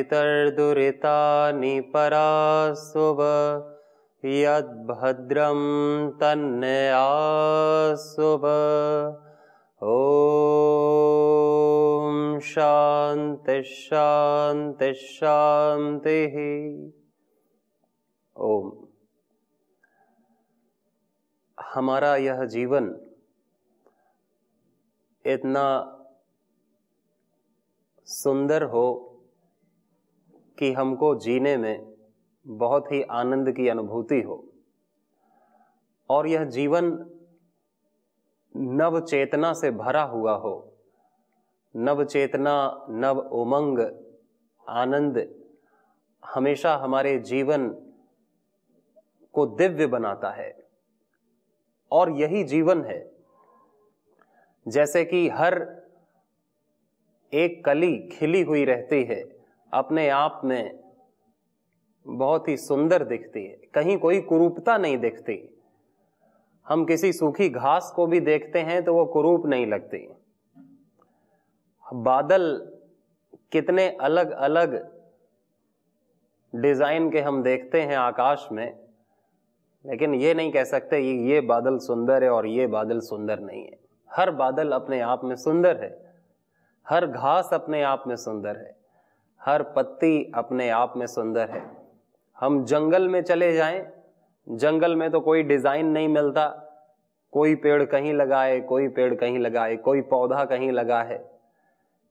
यद्रम तुभ ओ शांति शांति शांति ओम हमारा यह जीवन इतना सुंदर हो कि हमको जीने में बहुत ही आनंद की अनुभूति हो और यह जीवन नव चेतना से भरा हुआ हो नव चेतना नव उमंग आनंद हमेशा हमारे जीवन को दिव्य बनाता है और यही जीवन है जैसे कि हर एक कली खिली हुई रहती है अपने आप में बहुत ही सुंदर दिखती है कहीं कोई कुरूपता नहीं दिखती हम किसी सूखी घास को भी देखते हैं तो वो कुरूप नहीं लगती बादल कितने अलग अलग डिज़ाइन के हम देखते हैं आकाश में लेकिन ये नहीं कह सकते ये ये बादल सुंदर है और ये बादल सुंदर नहीं है हर बादल अपने आप में सुंदर है हर घास अपने आप में सुंदर है हर पत्ती अपने आप में सुंदर है हम जंगल में चले जाएं जंगल में तो कोई डिज़ाइन नहीं मिलता कोई पेड़ कहीं लगाए कोई पेड़ कहीं लगाए कोई पौधा कहीं लगा है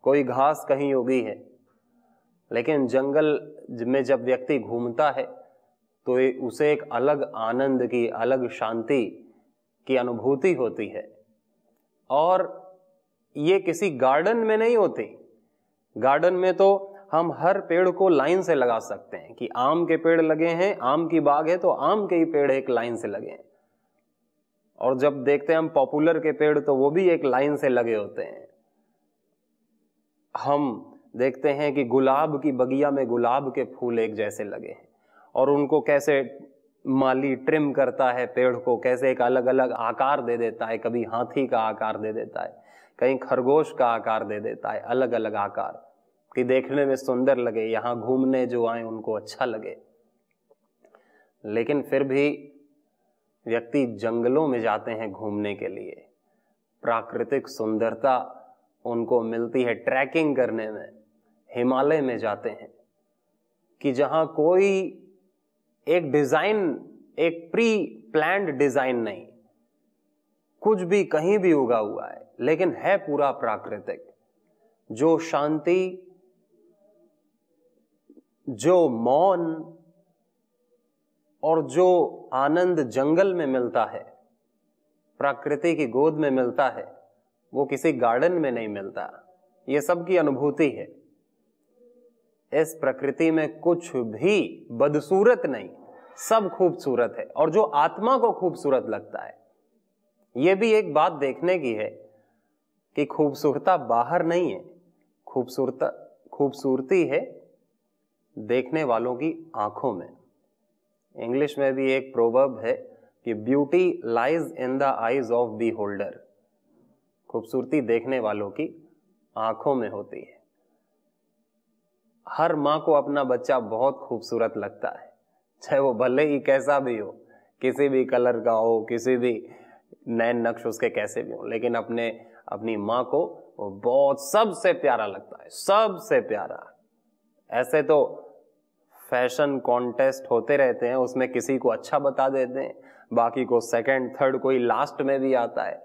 कोई घास कहीं उगी है लेकिन जंगल में जब व्यक्ति घूमता है तो उसे एक अलग आनंद की अलग शांति की अनुभूति होती है और ये किसी गार्डन में नहीं होती गार्डन में तो हम हर पेड़ को लाइन से लगा सकते हैं कि आम के पेड़ लगे हैं आम की बाग है तो आम के ही पेड़ एक लाइन से लगे हैं और जब देखते हैं हम पॉपुलर के पेड़ तो वो भी एक लाइन से लगे होते हैं हम देखते हैं कि गुलाब की बगिया में गुलाब के फूल एक जैसे लगे हैं और उनको कैसे माली ट्रिम करता है पेड़ को कैसे एक अलग अलग आकार दे देता है कभी हाथी का आकार दे देता है कहीं खरगोश का आकार दे देता है अलग अलग आकार कि देखने में सुंदर लगे यहाँ घूमने जो आए उनको अच्छा लगे लेकिन फिर भी व्यक्ति जंगलों में जाते हैं घूमने के लिए प्राकृतिक सुंदरता उनको मिलती है ट्रैकिंग करने में हिमालय में जाते हैं कि जहाँ कोई एक डिज़ाइन एक प्री प्लान्ड डिज़ाइन नहीं कुछ भी कहीं भी उगा हुआ है लेकिन है पूरा प्राकृतिक जो शांति जो मौन और जो आनंद जंगल में मिलता है प्रकृति की गोद में मिलता है वो किसी गार्डन में नहीं मिलता ये सबकी अनुभूति है इस प्रकृति में कुछ भी बदसूरत नहीं सब खूबसूरत है और जो आत्मा को खूबसूरत लगता है यह भी एक बात देखने की है कि खूबसूरता बाहर नहीं है खूबसूरता खूबसूरती है देखने वालों की आंखों में इंग्लिश में भी एक प्रोवर्ब है कि beauty lies in the eyes of beholder खूबसूरती देखने वालों की आंखों में होती है हर माँ को अपना बच्चा बहुत खूबसूरत लगता है चाहे वो भले ही कैसा भी हो किसी भी कलर का हो किसी भी नैन नक्श उसके कैसे भी हो लेकिन अपने अपनी माँ को वो बहुत सबसे प्यारा लगता है सबसे प्यारा ऐसे तो फैशन कॉन्टेस्ट होते रहते हैं उसमें किसी को अच्छा बता देते हैं बाकी को सेकंड थर्ड कोई लास्ट में भी आता है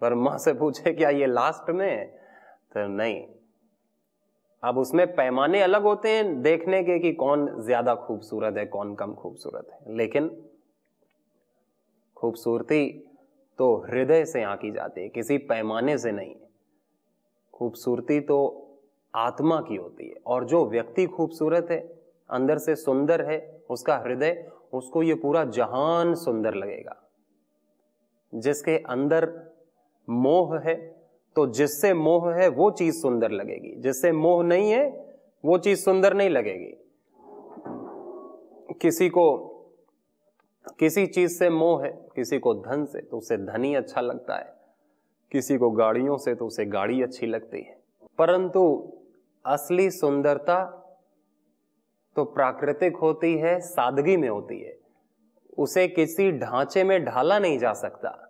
पर माँ से पूछे क्या ये लास्ट में है तो नहीं अब उसमें पैमाने अलग होते हैं देखने के कि कौन ज्यादा खूबसूरत है कौन कम खूबसूरत है लेकिन खूबसूरती तो हृदय से आकी जाती है किसी पैमाने से नहीं खूबसूरती तो आत्मा की होती है और जो व्यक्ति खूबसूरत है अंदर से सुंदर है उसका हृदय उसको ये पूरा जहान सुंदर लगेगा जिसके अंदर मोह है तो जिससे मोह है वो चीज सुंदर लगेगी जिससे मोह नहीं है वो चीज सुंदर नहीं लगेगी किसी को किसी चीज से मोह है किसी को धन से तो उसे धन ही अच्छा लगता है किसी को गाड़ियों से तो उसे गाड़ी अच्छी लगती है परंतु असली सुंदरता तो प्राकृतिक होती है सादगी में होती है उसे किसी ढांचे में ढाला नहीं जा सकता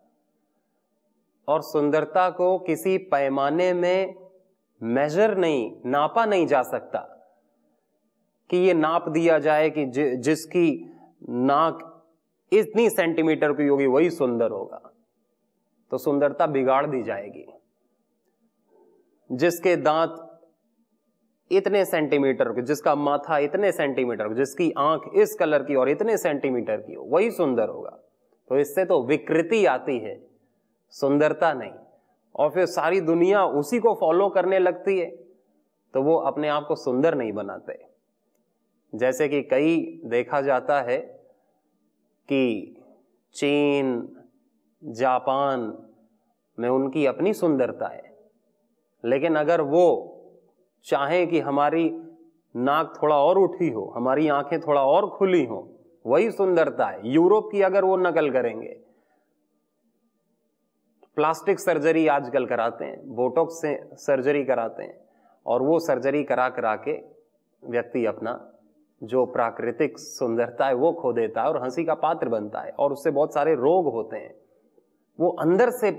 और सुंदरता को किसी पैमाने में मेजर नहीं नापा नहीं जा सकता कि ये नाप दिया जाए कि जिसकी नाक इतनी सेंटीमीटर की होगी वही सुंदर होगा तो सुंदरता बिगाड़ दी जाएगी जिसके दांत इतने सेंटीमीटर की जिसका माथा इतने सेंटीमीटर जिसकी आंख इस कलर की और इतने सेंटीमीटर की हो वही सुंदर होगा तो इससे तो विकृति आती है सुंदरता नहीं और फिर सारी दुनिया उसी को फॉलो करने लगती है तो वो अपने आप को सुंदर नहीं बनाते जैसे कि कई देखा जाता है कि चीन जापान में उनकी अपनी सुंदरता है लेकिन अगर वो चाहें कि हमारी नाक थोड़ा और उठी हो हमारी आंखें थोड़ा और खुली हो वही सुंदरता है यूरोप की अगर वो नकल करेंगे प्लास्टिक सर्जरी आजकल कराते हैं बोटॉक्स से सर्जरी कराते हैं और वो सर्जरी करा करा के व्यक्ति अपना जो प्राकृतिक सुंदरता है वो खो देता है और हंसी का पात्र बनता है और उससे बहुत सारे रोग होते हैं वो अंदर से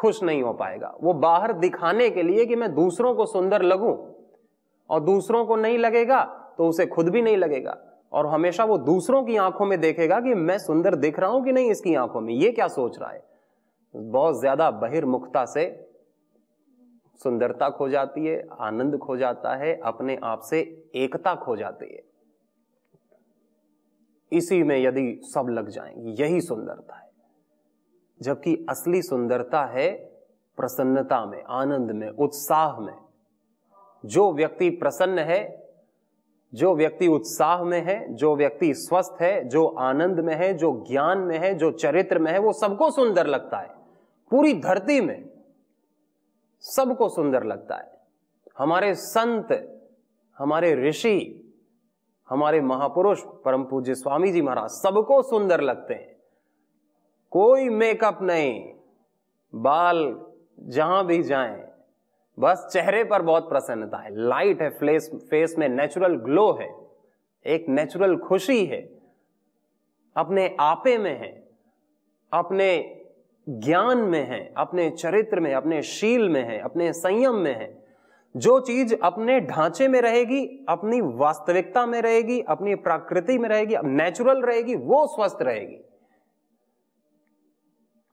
खुश नहीं हो पाएगा वो बाहर दिखाने के लिए कि मैं दूसरों को सुंदर लगूं और दूसरों को नहीं लगेगा तो उसे खुद भी नहीं लगेगा और हमेशा वो दूसरों की आंखों में देखेगा कि मैं सुंदर दिख रहा हूं कि नहीं इसकी आंखों में ये क्या सोच रहा है बहुत ज्यादा बहिर्मुखता से सुंदरता खो जाती है आनंद खो जाता है अपने आप से एकता खो जाती है इसी में यदि सब लग जाएंगे यही सुंदरता है जबकि असली सुंदरता है प्रसन्नता में आनंद में उत्साह में जो व्यक्ति प्रसन्न है जो व्यक्ति उत्साह में है जो व्यक्ति स्वस्थ है जो आनंद में है जो ज्ञान में है जो चरित्र में है वो सबको सुंदर लगता है पूरी धरती में सबको सुंदर लगता है हमारे संत हमारे ऋषि हमारे महापुरुष परम पूज्य स्वामी जी महाराज सबको सुंदर लगते हैं कोई मेकअप नहीं बाल जहां भी जाएं बस चेहरे पर बहुत प्रसन्नता है लाइट है फ्लेस फेस में नेचुरल ग्लो है एक नेचुरल खुशी है अपने आपे में है अपने ज्ञान में है अपने चरित्र में अपने शील में है अपने संयम में है जो चीज अपने ढांचे में रहेगी अपनी वास्तविकता में रहेगी अपनी प्रकृति में रहेगी नेचुरल रहेगी वो स्वस्थ रहेगी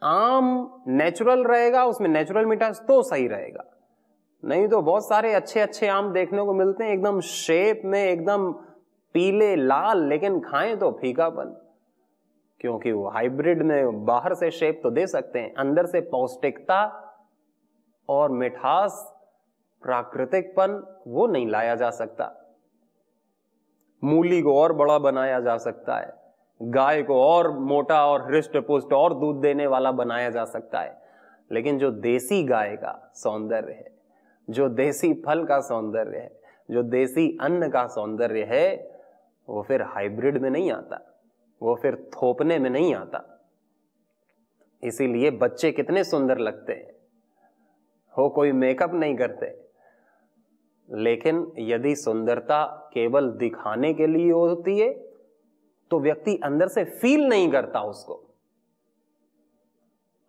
आम नेचुरल रहेगा उसमें नेचुरल मिठास तो सही रहेगा नहीं तो बहुत सारे अच्छे अच्छे आम देखने को मिलते हैं एकदम शेप में एकदम पीले लाल लेकिन खाएं तो फीकापन क्योंकि वो हाइब्रिड में बाहर से शेप तो दे सकते हैं अंदर से पौष्टिकता और मिठास प्राकृतिकपन वो नहीं लाया जा सकता मूली को और बड़ा बनाया जा सकता है गाय को और मोटा और हृष्ट पुष्ट और दूध देने वाला बनाया जा सकता है लेकिन जो देसी गाय का सौंदर्य है जो देसी फल का सौंदर्य है जो देसी अन्न का सौंदर्य है वो फिर हाइब्रिड में नहीं आता वो फिर थोपने में नहीं आता इसीलिए बच्चे कितने सुंदर लगते हैं हो कोई मेकअप नहीं करते लेकिन यदि सुंदरता केवल दिखाने के लिए होती है तो व्यक्ति अंदर से फील नहीं करता उसको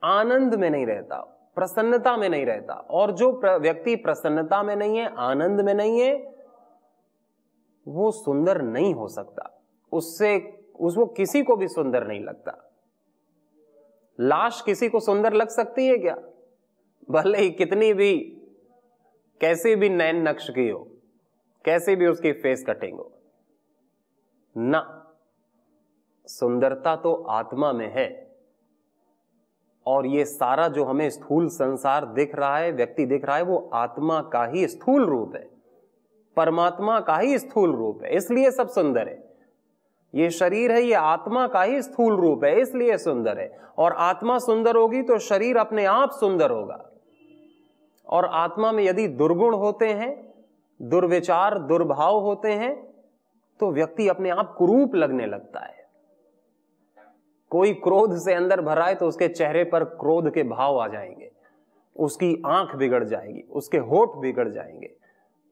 आनंद में नहीं रहता प्रसन्नता में नहीं रहता और जो व्यक्ति प्रसन्नता में नहीं है आनंद में नहीं है वो सुंदर नहीं हो सकता उससे उसको किसी को भी सुंदर नहीं लगता लाश किसी को सुंदर लग सकती है क्या भले ही कितनी भी कैसी भी नैन नक्श की हो कैसी भी उसकी फेस कटिंग हो ना सुंदरता तो आत्मा में है और ये सारा जो हमें स्थूल संसार दिख रहा है व्यक्ति दिख रहा है वो आत्मा का ही स्थूल रूप है परमात्मा का ही स्थूल रूप है इसलिए सब सुंदर है ये शरीर है ये आत्मा का ही स्थूल रूप है इसलिए सुंदर है और आत्मा सुंदर होगी तो शरीर अपने आप सुंदर होगा और आत्मा में यदि दुर्गुण होते हैं दुर्विचार दुर्भाव होते हैं तो व्यक्ति अपने आप कुरूप लगने लगता है कोई क्रोध से अंदर भरा है तो उसके चेहरे पर क्रोध के भाव आ जाएंगे उसकी आंख बिगड़ जाएगी उसके होठ बिगड़ जाएंगे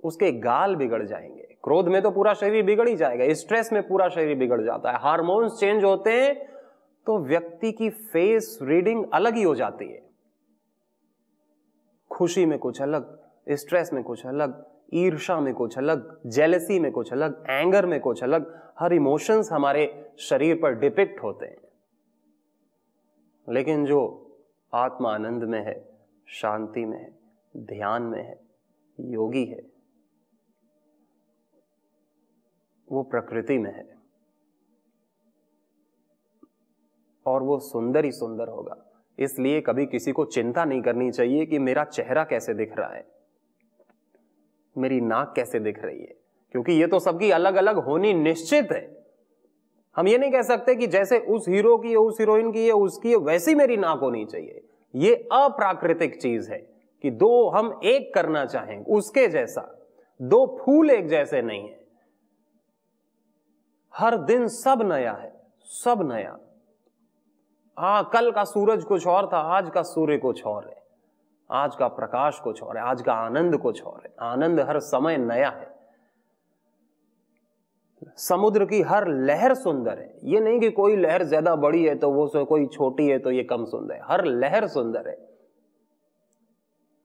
उसके गाल बिगड़ जाएंगे क्रोध में तो पूरा शरीर बिगड़ ही जाएगा स्ट्रेस में पूरा शरीर बिगड़ जाता है हार्मोन्स चेंज होते हैं तो व्यक्ति की फेस रीडिंग अलग ही हो जाती है खुशी में कुछ अलग स्ट्रेस में कुछ अलग ईर्षा में कुछ अलग जेलसी में कुछ अलग एंगर में कुछ अलग हर इमोशंस हमारे शरीर पर डिपिक्ट होते हैं लेकिन जो आत्मा आनंद में है शांति में है ध्यान में है योगी है वो प्रकृति में है और वो सुंदर ही सुंदर होगा इसलिए कभी किसी को चिंता नहीं करनी चाहिए कि मेरा चेहरा कैसे दिख रहा है मेरी नाक कैसे दिख रही है क्योंकि ये तो सबकी अलग अलग होनी निश्चित है हम ये नहीं कह सकते कि जैसे उस हीरो की है उस हीरोइन की है उसकी है वैसी मेरी नाक होनी चाहिए ये अप्राकृतिक चीज है कि दो हम एक करना चाहें उसके जैसा दो फूल एक जैसे नहीं है हर दिन सब नया है सब नया हा कल का सूरज कुछ और था आज का सूर्य कुछ और है आज का प्रकाश कुछ और है आज का आनंद कुछ और है आनंद हर समय नया है समुद्र की हर लहर सुंदर है ये नहीं कि कोई लहर ज्यादा बड़ी है तो वो कोई छोटी है तो ये कम सुंदर है हर लहर सुंदर है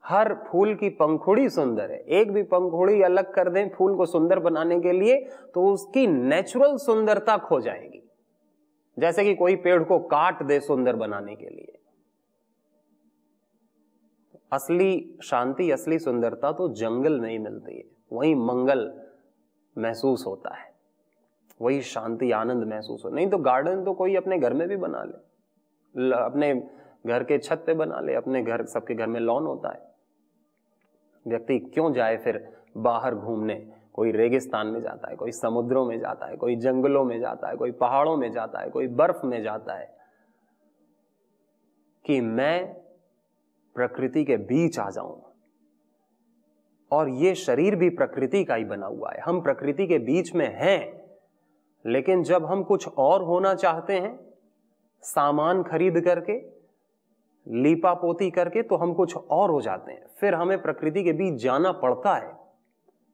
हर फूल की पंखुड़ी सुंदर है एक भी पंखुड़ी अलग कर दें फूल को सुंदर बनाने के लिए तो उसकी नेचुरल सुंदरता खो जाएगी जैसे कि कोई पेड़ को काट दे सुंदर बनाने के लिए असली शांति असली सुंदरता तो जंगल में ही मिलती है वही मंगल महसूस होता है वही शांति आनंद महसूस हो नहीं तो गार्डन तो कोई अपने घर में भी बना ले अपने घर के छत पे बना ले अपने घर सबके घर में लॉन होता है व्यक्ति क्यों जाए फिर बाहर घूमने कोई रेगिस्तान में जाता है कोई समुद्रों में जाता है कोई जंगलों में जाता है कोई पहाड़ों में जाता है कोई बर्फ में जाता है कि मैं प्रकृति के बीच आ जाऊं और ये शरीर भी प्रकृति का ही बना हुआ है हम प्रकृति के बीच में हैं लेकिन जब हम कुछ और होना चाहते हैं सामान खरीद करके लीपा पोती करके तो हम कुछ और हो जाते हैं फिर हमें प्रकृति के बीच जाना पड़ता है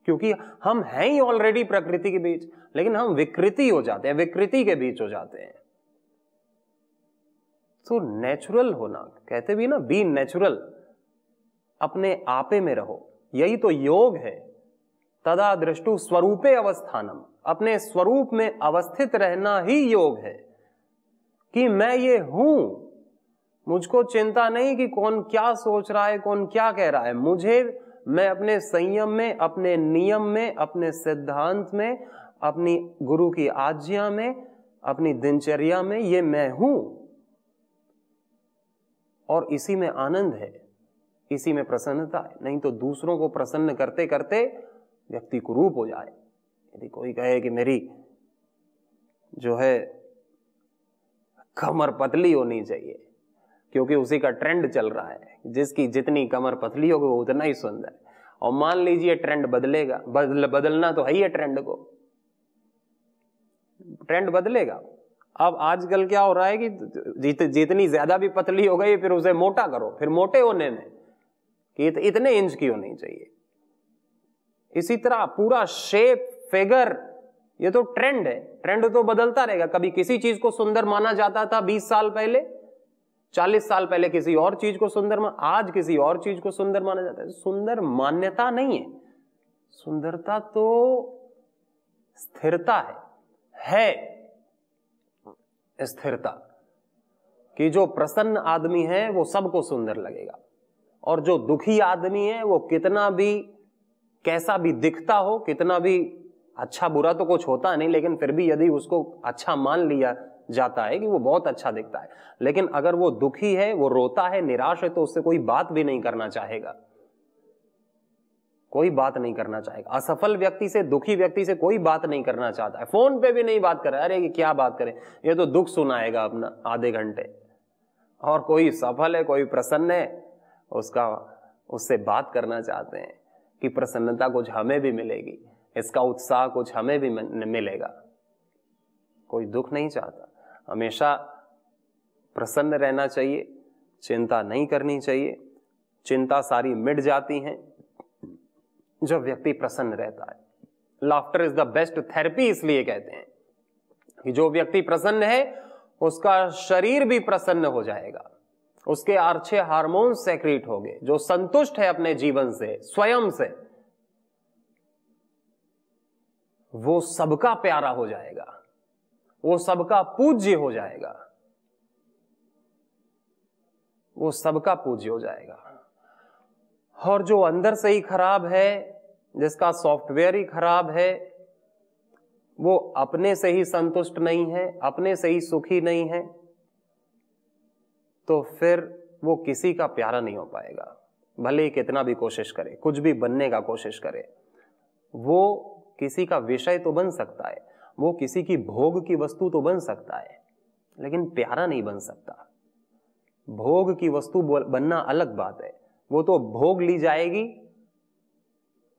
क्योंकि हम हैं ही ऑलरेडी प्रकृति के बीच लेकिन हम विकृति हो जाते हैं विकृति के बीच हो जाते हैं तो नेचुरल होना कहते भी ना बी नेचुरल अपने आपे में रहो यही तो योग है तदा दृष्टु स्वरूपे अवस्थानम अपने स्वरूप में अवस्थित रहना ही योग है कि मैं ये हूं मुझको चिंता नहीं कि कौन क्या सोच रहा है कौन क्या कह रहा है मुझे मैं अपने संयम में अपने नियम में अपने सिद्धांत में अपनी गुरु की आज्ञा में अपनी दिनचर्या में ये मैं हूं और इसी में आनंद है इसी में प्रसन्नता है नहीं तो दूसरों को प्रसन्न करते करते व्यक्ति कुरूप हो जाए यदि कोई कहे कि मेरी जो है कमर पतली होनी चाहिए क्योंकि उसी का ट्रेंड चल रहा है जिसकी जितनी कमर पतली होगी वो उतना ही सुंदर और मान लीजिए ट्रेंड बदलेगा बदल बदलना तो है ही है ट्रेंड को ट्रेंड बदलेगा अब आजकल क्या हो रहा है कि जित, जितनी ज्यादा भी पतली हो गई फिर उसे मोटा करो फिर मोटे होने में कि इत, इतने इंच की होनी चाहिए इसी तरह पूरा शेप फिगर ये तो ट्रेंड है ट्रेंड तो बदलता रहेगा कभी किसी चीज को सुंदर माना जाता था 20 साल पहले 40 साल पहले किसी और चीज को सुंदर मा... आज किसी और चीज को सुंदर माना जाता है सुंदर मान्यता नहीं है सुंदरता तो स्थिरता है है स्थिरता कि जो प्रसन्न आदमी है वो सबको सुंदर लगेगा और जो दुखी आदमी है वो कितना भी कैसा भी दिखता हो कितना भी अच्छा बुरा तो कुछ होता नहीं लेकिन फिर भी यदि उसको अच्छा मान लिया जाता है कि वो बहुत अच्छा दिखता है लेकिन अगर वो दुखी है वो रोता है निराश है तो उससे कोई बात भी नहीं करना चाहेगा कोई बात नहीं करना चाहेगा असफल व्यक्ति से दुखी व्यक्ति से कोई बात नहीं करना चाहता है फोन पे भी नहीं बात कर रहा अरे ये क्या बात करें ये तो दुख सुनाएगा अपना आधे घंटे और कोई सफल है कोई प्रसन्न है उसका उससे बात करना चाहते हैं की प्रसन्नता कुछ हमें भी मिलेगी इसका उत्साह कुछ हमें भी मिलेगा कोई दुख नहीं चाहता हमेशा प्रसन्न रहना चाहिए चिंता नहीं करनी चाहिए चिंता सारी मिट जाती है जब व्यक्ति प्रसन्न रहता है laughter is the best therapy इसलिए कहते हैं कि जो व्यक्ति प्रसन्न है उसका शरीर भी प्रसन्न हो जाएगा उसके आर्छे हार्मोन सेक्रेट हो गए जो संतुष्ट है अपने जीवन से स्वयं से वो सबका प्यारा हो जाएगा वो सबका पूज्य हो जाएगा वो सबका पूज्य हो जाएगा और जो अंदर से ही खराब है जिसका सॉफ्टवेयर ही खराब है वो अपने से ही संतुष्ट नहीं है अपने से ही सुखी नहीं है तो फिर वो किसी का प्यारा नहीं हो पाएगा भले ही कितना भी कोशिश करे कुछ भी बनने का कोशिश करे वो किसी का विषय तो बन सकता है वो किसी की भोग की वस्तु तो बन सकता है लेकिन प्यारा नहीं बन सकता भोग की वस्तु बनना अलग बात है वो तो भोग ली जाएगी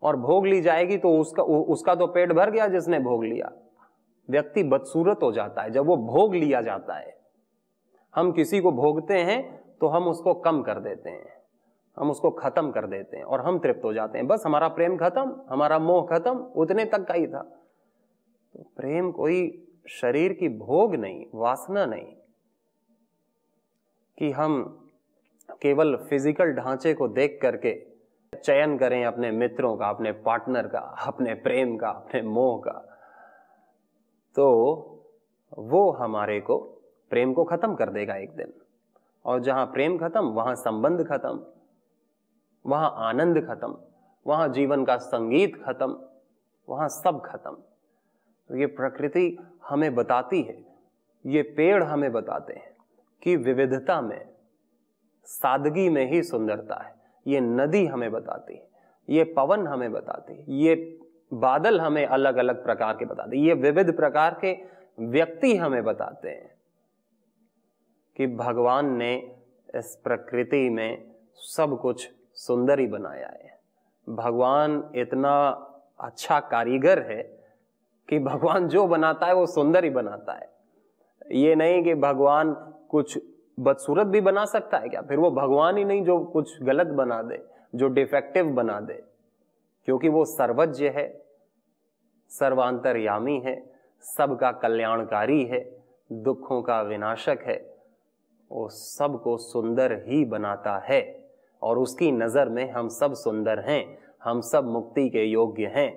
और भोग ली जाएगी तो उसका उसका तो पेट भर गया जिसने भोग लिया व्यक्ति बदसूरत हो जाता है जब वो भोग लिया जाता है हम किसी को भोगते हैं तो हम उसको कम कर देते हैं हम उसको ख़त्म कर देते हैं और हम तृप्त हो जाते हैं बस हमारा प्रेम खत्म हमारा मोह खत्म उतने तक का ही था तो प्रेम कोई शरीर की भोग नहीं वासना नहीं कि हम केवल फिजिकल ढांचे को देख करके चयन करें अपने मित्रों का अपने पार्टनर का अपने प्रेम का अपने मोह का तो वो हमारे को प्रेम को खत्म कर देगा एक दिन और जहां प्रेम खत्म वहां संबंध खत्म वहां आनंद खत्म वहां जीवन का संगीत खत्म वहां सब खत्म तो ये प्रकृति हमें बताती है ये पेड़ हमें बताते हैं कि विविधता में सादगी में ही सुंदरता है ये नदी हमें बताती है ये पवन हमें बताते हैं ये बादल हमें अलग अलग प्रकार के बताते हैं ये विविध प्रकार के व्यक्ति हमें बताते हैं कि भगवान ने इस प्रकृति में सब कुछ सुंदर ही बनाया है भगवान इतना अच्छा कारीगर है कि भगवान जो बनाता है वो सुंदर ही बनाता है ये नहीं कि भगवान कुछ बदसूरत भी बना सकता है क्या फिर वो भगवान ही नहीं जो कुछ गलत बना दे जो डिफेक्टिव बना दे क्योंकि वो सर्वज्ञ है सर्वांतरयामी है सबका कल्याणकारी है दुखों का विनाशक है वो सब को सुंदर ही बनाता है और उसकी नज़र में हम सब सुंदर हैं हम सब मुक्ति के योग्य हैं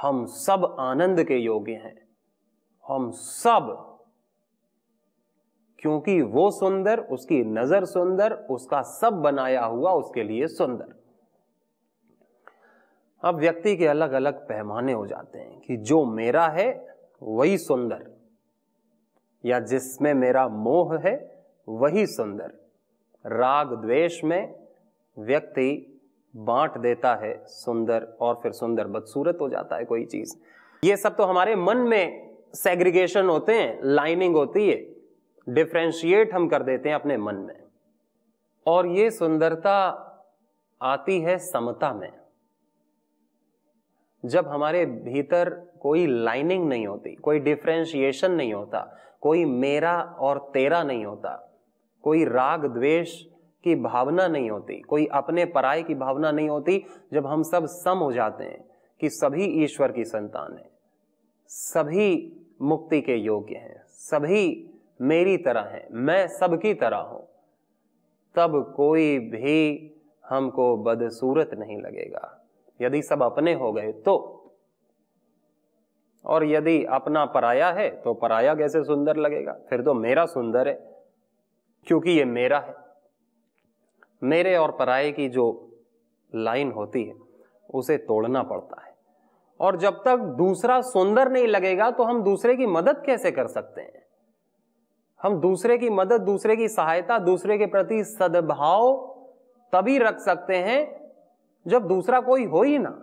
हम सब आनंद के योग्य हैं हम सब क्योंकि वो सुंदर उसकी नजर सुंदर उसका सब बनाया हुआ उसके लिए सुंदर अब व्यक्ति के अलग अलग पैमाने हो जाते हैं कि जो मेरा है वही सुंदर या जिसमें मेरा मोह है वही सुंदर राग द्वेष में व्यक्ति बांट देता है सुंदर और फिर सुंदर बदसूरत हो जाता है कोई चीज ये सब तो हमारे मन में सेग्रीगेशन होते हैं लाइनिंग होती है डिफ्रेंशिएट हम कर देते हैं अपने मन में और ये सुंदरता आती है समता में जब हमारे भीतर कोई लाइनिंग नहीं होती कोई डिफ्रेंशिएशन नहीं होता कोई मेरा और तेरा नहीं होता कोई राग द्वेष की भावना नहीं होती कोई अपने पराय की भावना नहीं होती जब हम सब सम हो जाते हैं कि सभी ईश्वर की संतान है सभी मुक्ति के योग्य हैं सभी मेरी तरह हैं मैं सबकी तरह हूं तब कोई भी हमको बदसूरत नहीं लगेगा यदि सब अपने हो गए तो और यदि अपना पराया है तो पराया कैसे सुंदर लगेगा फिर तो मेरा सुंदर है क्योंकि ये मेरा है मेरे और पराये की जो लाइन होती है उसे तोड़ना पड़ता है और जब तक दूसरा सुंदर नहीं लगेगा तो हम दूसरे की मदद कैसे कर सकते हैं हम दूसरे की मदद दूसरे की सहायता दूसरे के प्रति सद्भाव तभी रख सकते हैं जब दूसरा कोई हो ही ना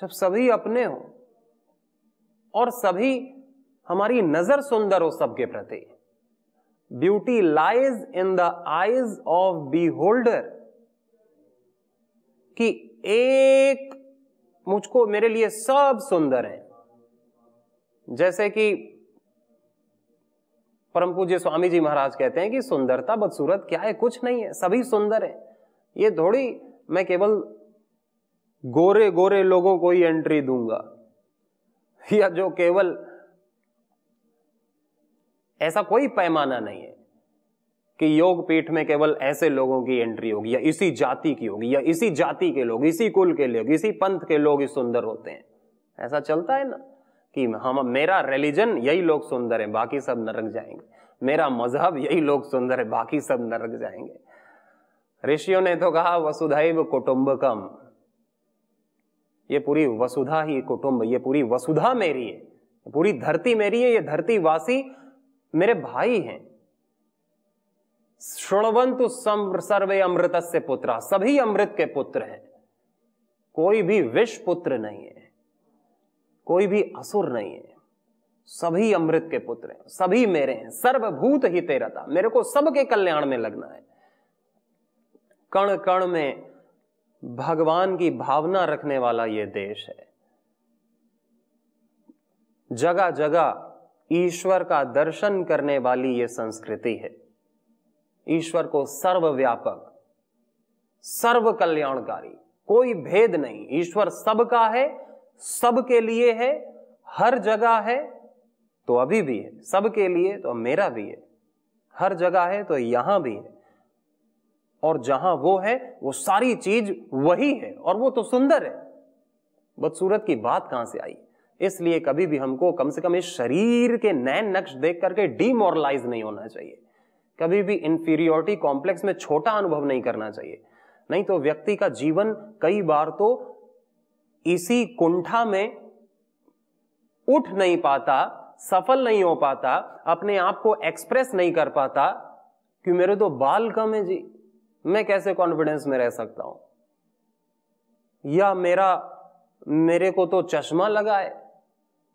जब सभी अपने हो और सभी हमारी नजर सुंदर हो सबके प्रति lies in the eyes of beholder कि एक मुझको मेरे लिए सब सुंदर है जैसे कि परम पूज्य स्वामी जी महाराज कहते हैं कि सुंदरता बदसूरत क्या है कुछ नहीं है सभी सुंदर है ये थोड़ी मैं केवल गोरे गोरे लोगों को ही एंट्री दूंगा या जो केवल ऐसा कोई पैमाना नहीं है कि योग पीठ में केवल ऐसे लोगों की एंट्री होगी या इसी जाति की होगी या इसी जाति के लोग इसी कुल के लोग इसी पंथ के लोग ही सुंदर होते हैं ऐसा चलता है ना कि हम मेरा रिलीजन यही लोग सुंदर है बाकी सब नरक जाएंगे मेरा मजहब यही लोग सुंदर है बाकी सब नरक जाएंगे ऋषियों ने तो कहा वसुधैव कुटुंबकम ये पूरी वसुधा ही कुटुंब ये पूरी वसुधा मेरी है पूरी धरती मेरी है ये धरती वासी मेरे भाई हैं श्रणवंतु सर्वे अमृत से पुत्र सभी अमृत के पुत्र हैं कोई भी विष पुत्र नहीं है कोई भी असुर नहीं है सभी अमृत के पुत्र हैं सभी मेरे हैं सर्वभूत ही तेरा था मेरे को सबके कल्याण में लगना है कण कण में भगवान की भावना रखने वाला यह देश है जगह जगह ईश्वर का दर्शन करने वाली यह संस्कृति है ईश्वर को सर्वव्यापक सर्व कल्याणकारी कोई भेद नहीं ईश्वर सबका है सबके लिए है हर जगह है तो अभी भी है सबके लिए तो मेरा भी है हर जगह है तो यहां भी है और जहां वो है वो सारी चीज वही है और वो तो सुंदर है बदसूरत की बात कहां से आई इसलिए कभी भी हमको कम से कम इस शरीर के नए नक्श देख करके डिमोरलाइज नहीं होना चाहिए कभी भी इंफीरियोरिटी कॉम्प्लेक्स में छोटा अनुभव नहीं करना चाहिए नहीं तो व्यक्ति का जीवन कई बार तो इसी कुंठा में उठ नहीं पाता सफल नहीं हो पाता अपने आप को एक्सप्रेस नहीं कर पाता कि मेरे तो बाल कम है जी मैं कैसे कॉन्फिडेंस में रह सकता हूं या मेरा मेरे को तो चश्मा लगा है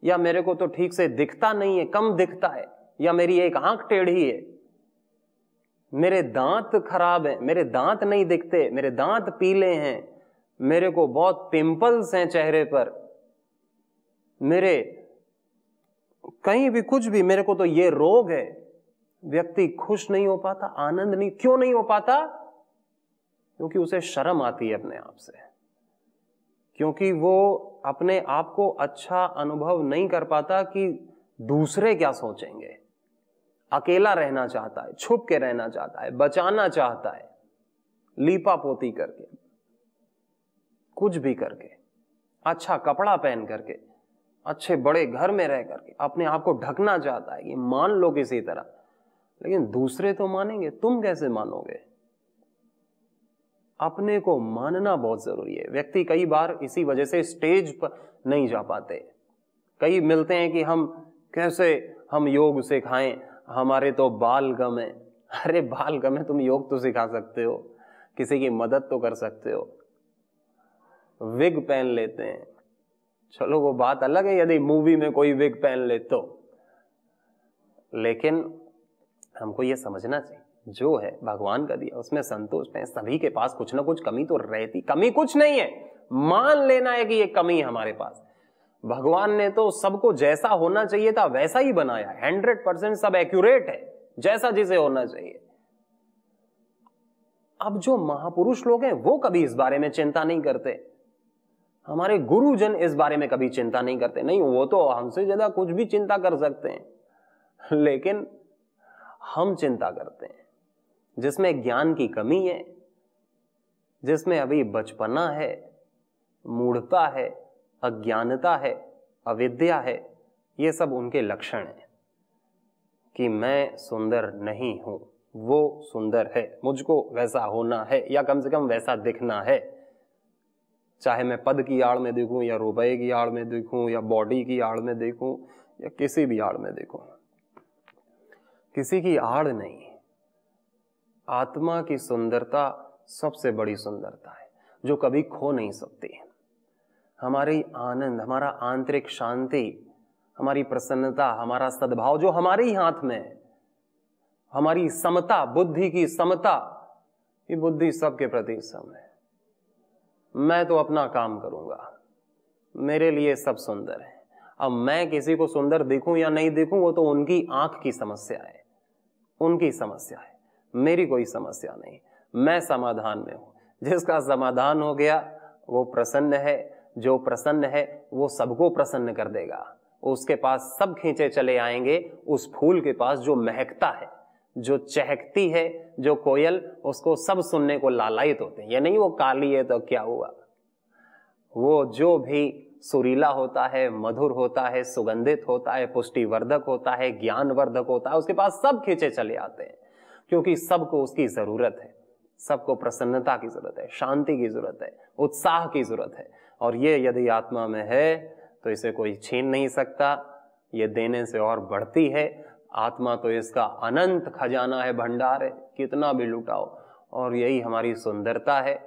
या मेरे को तो ठीक से दिखता नहीं है कम दिखता है या मेरी एक आंख टेढ़ी है मेरे दांत खराब हैं मेरे दांत नहीं दिखते मेरे दांत पीले हैं मेरे को बहुत पिंपल्स हैं चेहरे पर मेरे कहीं भी कुछ भी मेरे को तो ये रोग है व्यक्ति खुश नहीं हो पाता आनंद नहीं क्यों नहीं हो पाता क्योंकि उसे शर्म आती है अपने आप से क्योंकि वो अपने आप को अच्छा अनुभव नहीं कर पाता कि दूसरे क्या सोचेंगे अकेला रहना चाहता है छुप के रहना चाहता है बचाना चाहता है लीपा पोती करके कुछ भी करके अच्छा कपड़ा पहन करके अच्छे बड़े घर में रह करके अपने आप को ढकना चाहता है कि मान लो किसी तरह लेकिन दूसरे तो मानेंगे तुम कैसे मानोगे अपने को मानना बहुत जरूरी है व्यक्ति कई बार इसी वजह से स्टेज पर नहीं जा पाते कई मिलते हैं कि हम कैसे हम योग सिखाएं हमारे तो बाल गम है अरे बाल गम है तुम योग तो सिखा सकते हो किसी की मदद तो कर सकते हो विग पहन लेते हैं चलो वो बात अलग है यदि मूवी में कोई विग पहन ले तो लेकिन हमको ये समझना चाहिए जो है भगवान का दिया उसमें संतोष है सभी के पास कुछ ना कुछ कमी तो रहती कमी कुछ नहीं है मान लेना है कि ये कमी हमारे पास भगवान ने तो सबको जैसा होना चाहिए था वैसा ही बनाया हंड्रेड परसेंट सब एक्यूरेट है जैसा जिसे होना चाहिए अब जो महापुरुष लोग हैं वो कभी इस बारे में चिंता नहीं करते हमारे गुरुजन इस बारे में कभी चिंता नहीं करते नहीं वो तो हमसे ज्यादा कुछ भी चिंता कर सकते हैं लेकिन हम चिंता करते हैं जिसमें ज्ञान की कमी है जिसमें अभी बचपना है मूढ़ता है अज्ञानता है अविद्या है ये सब उनके लक्षण हैं कि मैं सुंदर नहीं हूं वो सुंदर है मुझको वैसा होना है या कम से कम वैसा दिखना है चाहे मैं पद की आड़ में देखूं या रुपए की आड़ में देखूं या बॉडी की आड़ में देखूं या किसी भी आड़ में देखूं किसी की आड़ नहीं आत्मा की सुंदरता सबसे बड़ी सुंदरता है जो कभी खो नहीं सकती हमारी आनंद हमारा आंतरिक शांति हमारी प्रसन्नता हमारा सद्भाव जो हमारे ही हाथ में है हमारी समता बुद्धि की समता ये बुद्धि सबके प्रति सम है मैं तो अपना काम करूंगा मेरे लिए सब सुंदर है अब मैं किसी को सुंदर दिखूं या नहीं देखूं वो तो उनकी आंख की समस्या है उनकी समस्या है मेरी कोई समस्या नहीं मैं समाधान में हूँ जिसका समाधान हो गया वो प्रसन्न है जो प्रसन्न है वो सबको प्रसन्न कर देगा उसके पास सब खींचे चले आएंगे उस फूल के पास जो महकता है जो चहकती है जो कोयल उसको सब सुनने को लालायित होते हैं ये नहीं वो काली है तो क्या हुआ वो जो भी सुरीला होता है मधुर होता है सुगंधित होता है पुष्टिवर्धक होता है ज्ञानवर्धक होता है उसके पास सब खींचे चले आते हैं क्योंकि सबको उसकी ज़रूरत है सबको प्रसन्नता की ज़रूरत है शांति की ज़रूरत है उत्साह की ज़रूरत है और ये यदि आत्मा में है तो इसे कोई छीन नहीं सकता ये देने से और बढ़ती है आत्मा तो इसका अनंत खजाना है भंडार है कितना भी लुटाओ और यही हमारी सुंदरता है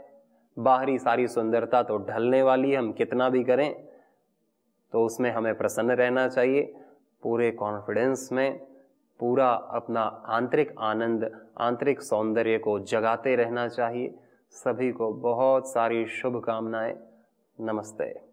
बाहरी सारी सुंदरता तो ढलने वाली है हम कितना भी करें तो उसमें हमें प्रसन्न रहना चाहिए पूरे कॉन्फिडेंस में पूरा अपना आंतरिक आनंद आंतरिक सौंदर्य को जगाते रहना चाहिए सभी को बहुत सारी शुभकामनाएं नमस्ते